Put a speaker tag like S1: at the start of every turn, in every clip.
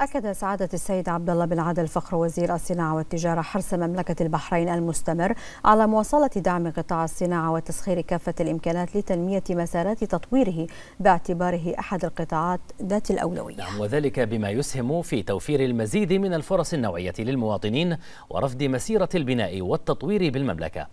S1: أكد سعادة السيد عبد الله بن عادل فخر وزير الصناعة والتجارة حرص مملكة البحرين المستمر على مواصلة دعم قطاع الصناعة وتسخير كافة الإمكانات لتنمية مسارات تطويره باعتباره أحد القطاعات ذات الأولوية نعم
S2: وذلك بما يسهم في توفير المزيد من الفرص النوعية للمواطنين ورفض مسيرة البناء والتطوير بالمملكة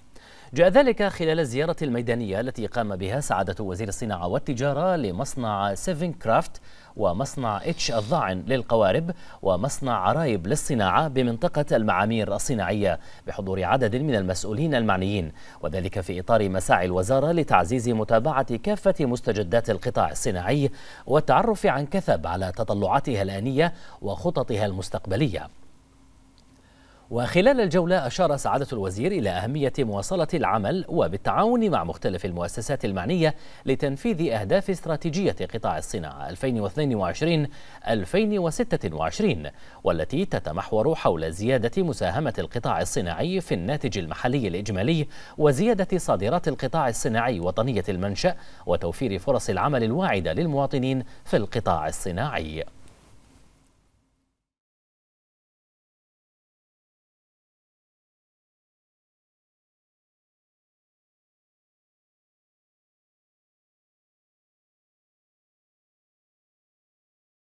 S2: جاء ذلك خلال الزيارة الميدانية التي قام بها سعادة وزير الصناعة والتجارة لمصنع سيفن كرافت ومصنع اتش الظاعن للقوارب ومصنع عرايب للصناعة بمنطقة المعامير الصناعية بحضور عدد من المسؤولين المعنيين وذلك في إطار مساعي الوزارة لتعزيز متابعة كافة مستجدات القطاع الصناعي والتعرف عن كثب على تطلعاتها الآنية وخططها المستقبلية وخلال الجولة أشار سعادة الوزير إلى أهمية مواصلة العمل وبالتعاون مع مختلف المؤسسات المعنية لتنفيذ أهداف استراتيجية قطاع الصناعة 2022-2026 والتي تتمحور حول زيادة مساهمة القطاع الصناعي في الناتج المحلي الإجمالي وزيادة صادرات القطاع الصناعي وطنية المنشأ وتوفير فرص العمل الواعدة للمواطنين في القطاع الصناعي